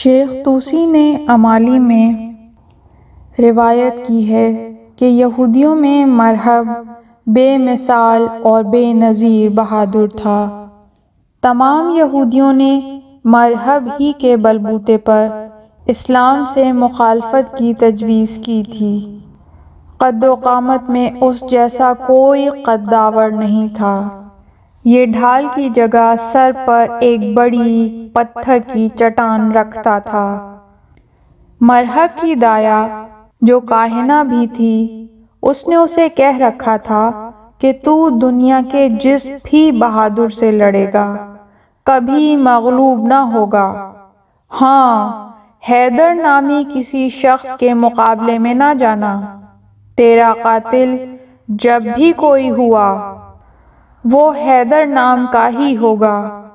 शेख तूसी ने अमाली में रिवायत की है कि यहूदियों में मरहब बेमिसाल और बेनज़ीर बहादुर था तमाम यहूदियों ने मरहब ही के बलबूते पर इस्लाम से मुखालफत की तजवीज़ की थी कद्दोकामत में उस जैसा कोई कद्दावर नहीं था ये ढाल की जगह सर पर एक बड़ी पत्थर की चट्टान रखता था मरहब की दाया जो काहिना भी थी उसने उसे कह रखा था कि तू दुनिया के जिस भी बहादुर से लड़ेगा कभी मगलूब ना होगा हाँ हैदर नामी किसी शख्स के मुकाबले में ना जाना तेरा कातिल जब भी कोई हुआ वो हैदर नाम का ही होगा